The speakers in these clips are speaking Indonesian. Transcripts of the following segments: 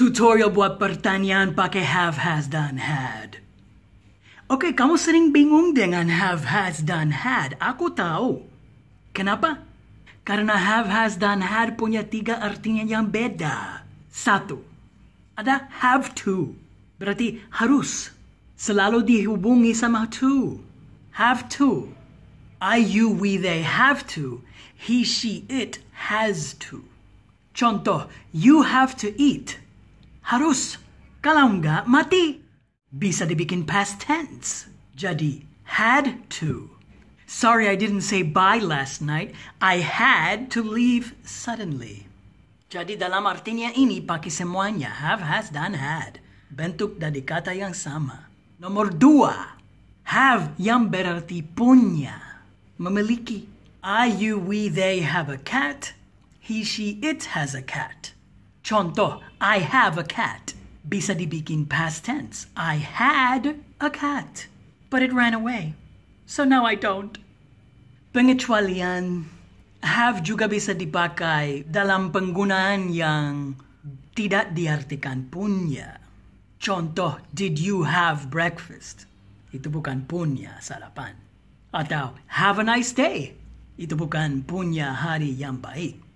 Tutorial buat pertanyaan pakai have, has, done, had. Oke, okay, kamu sering bingung dengan have, has, done, had. Aku tahu. Kenapa? Karena have, has, done, had punya tiga artinya yang beda. Satu, ada have to. Berarti harus. Selalu dihubungi sama to. Have to. I, you, we, they have to. He, she, it has to. Contoh, you have to eat. Harus. Kalau enggak, mati. Bisa dibikin past tense. Jadi, had to. Sorry I didn't say bye last night. I had to leave suddenly. Jadi dalam artinya ini pakai semuanya. Have, has, dan had. Bentuk dari kata yang sama. Nomor dua. Have yang berarti punya. Memiliki. I, you, we, they have a cat. He, she, it has a cat. Chonto, I have a cat. Bisadibik in past tense. I had a cat, but it ran away. So now I don't. Pengecualian, have juga bisa dipakai dalam penggunaan yang tidak diartikan punya. Contoh, did you have breakfast? Itu bukan punya sarapan. Atau, have a nice day. Itu bukan punya hari yang baik.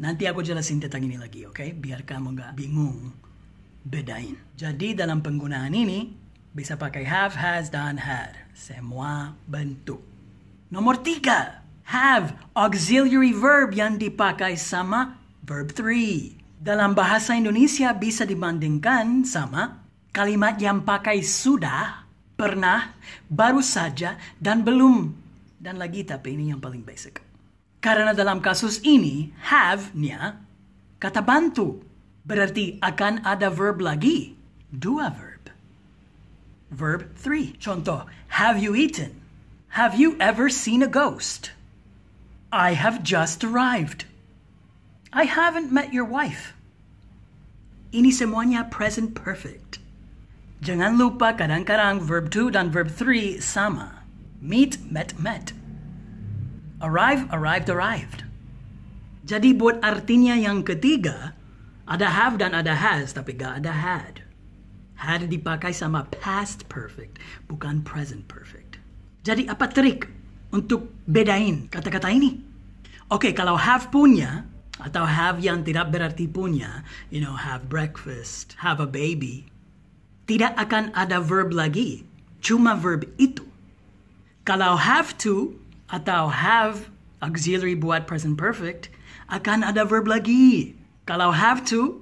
Nanti aku jelasin tentang ini lagi, oke? Okay? Biar kamu nggak bingung bedain. Jadi dalam penggunaan ini bisa pakai have, has, dan had. Semua bentuk. Nomor tiga, have auxiliary verb yang dipakai sama verb three. Dalam bahasa Indonesia bisa dibandingkan sama kalimat yang pakai sudah, pernah, baru saja, dan belum. Dan lagi tapi ini yang paling basic. Karena dalam kasus ini, have-nya kata bantu. Berarti akan ada verb lagi. Dua verb. Verb 3. Contoh, have you eaten? Have you ever seen a ghost? I have just arrived. I haven't met your wife. Ini semuanya present perfect. Jangan lupa kadang-kadang verb 2 dan verb 3 sama. Meet, met, met. Arrive, arrived, arrived. Jadi buat artinya yang ketiga, ada have dan ada has, tapi gak ada had. Had dipakai sama past perfect, bukan present perfect. Jadi apa trik untuk bedain kata-kata ini? Oke, okay, kalau have punya, atau have yang tidak berarti punya, you know, have breakfast, have a baby, tidak akan ada verb lagi, cuma verb itu. Kalau have to, atau have auxiliary buat present perfect akan ada verb lagi. Kalau have to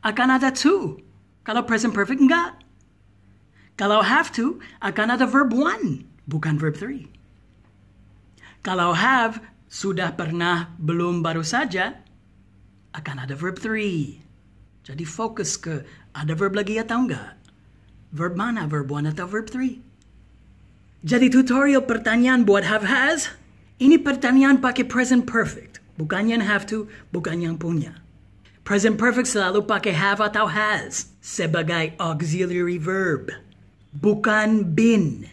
akan ada to. Kalau present perfect enggak. Kalau have to akan ada verb one bukan verb three. Kalau have sudah pernah belum baru saja akan ada verb three. Jadi fokus ke ada verb lagi atau enggak? Verb mana? Verb one atau verb three? Jadi tutorial pertanyaan buat have has, ini pertanyaan pakai present perfect, bukan yang have to, bukan yang punya. Present perfect selalu pakai have atau has sebagai auxiliary verb, bukan been.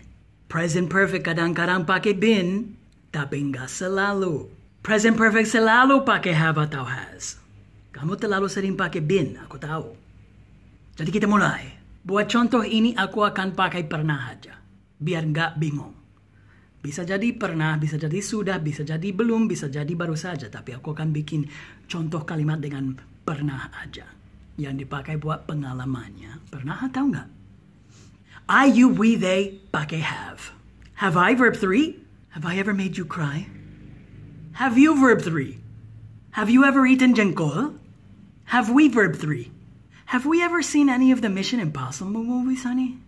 Present perfect kadang-kadang pakai been, tapi enggak selalu. Present perfect selalu pakai have atau has. Kamu terlalu sering pakai been, aku tahu. Jadi kita mulai. Buat contoh ini, aku akan pakai pernah aja biar nggak bingung. Bisa jadi pernah, bisa jadi sudah, bisa jadi belum, bisa jadi baru saja. Tapi aku akan bikin contoh kalimat dengan pernah aja. Yang dipakai buat pengalamannya. Pernah atau nggak? I, you, we, they pakai have. Have I, verb 3? Have I ever made you cry? Have you, verb 3? Have you ever eaten jengkol? Have we, verb 3? Have we ever seen any of the Mission Impossible movies, honey?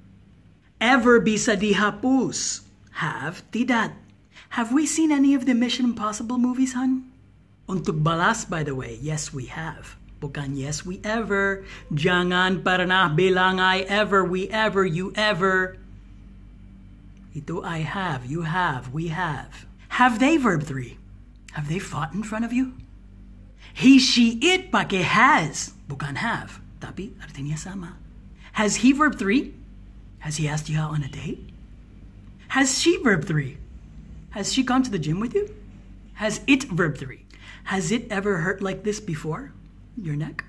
ever be dihapus? Have tidak. Have we seen any of the Mission Impossible movies, hun? Untuk balas, by the way, yes we have. Bukan yes we ever. Jangan pernah bilang I ever, we ever, you ever. Itu I have, you have, we have. Have they, verb 3? Have they fought in front of you? He, she, it, pake has. Bukan have. Tapi artinya sama. Has he, verb 3? Has he asked you out on a date? Has she verb three? Has she gone to the gym with you? Has it verb three? Has it ever hurt like this before? Your neck?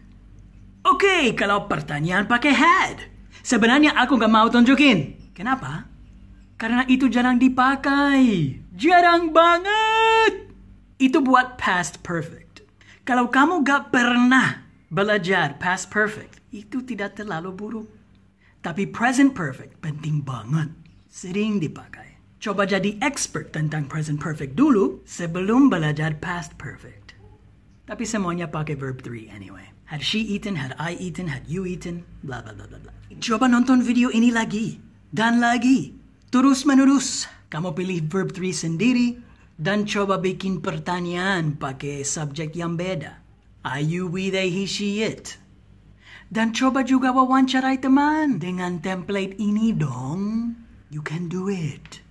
Okay, kalau pertanyaan pakai had. Sebenarnya aku gak mau tunjukin. Kenapa? Karena itu jarang dipakai. Jarang banget. Itu buat past perfect. Kalau kamu gak pernah belajar past perfect, itu tidak terlalu buruk. Tapi present perfect, penting banget. Sering dipakai. Coba jadi expert tentang present perfect dulu sebelum belajar past perfect. Tapi semuanya pakai verb 3 anyway. Had she eaten, had I eaten, had you eaten, bla bla bla bla bla. Coba nonton video ini lagi, dan lagi, terus menerus. Kamu pilih verb 3 sendiri, dan coba bikin pertanyaan pakai subjek yang beda. Are you, we, they, he, she, it? Dan coba juga wawancarai teman dengan template ini dong. You can do it.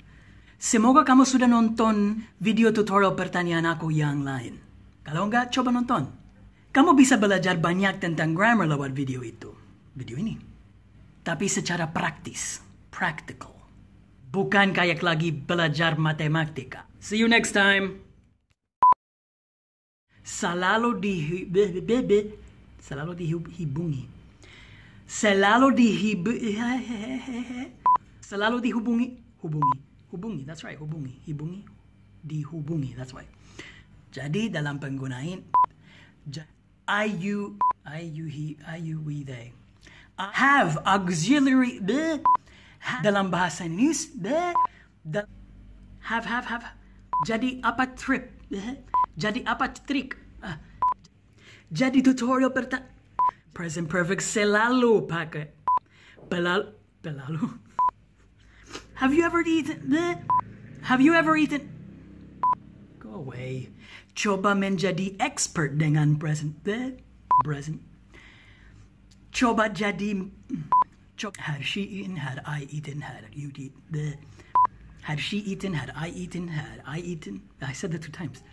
Semoga kamu sudah nonton video tutorial pertanyaan aku yang lain. Kalau enggak, coba nonton. Kamu bisa belajar banyak tentang grammar lewat video itu. Video ini. Tapi secara praktis. Practical. Bukan kayak lagi belajar matematika. See you next time. Selalu di selalu dihubungi selalu dihubungi selalu dihubungi hubungi hubungi that's right hubungi hubungi dihubungi that's why jadi dalam penggunaan I you I you he I you we they have auxiliary bleh, dalam bahasa Nis, bleh, have have have jadi apa trip jadi apa trik Jadi tutorial pertama Present perfect selalu pakai. Belal... Belalu? Have you ever eaten... Have you ever eaten... Go away. Coba menjadi expert dengan present... The? Present. Coba jadi... Coba... Had she eaten, had I eaten, had you eaten... Had she eaten, had I eaten, had I eaten... I said that two times.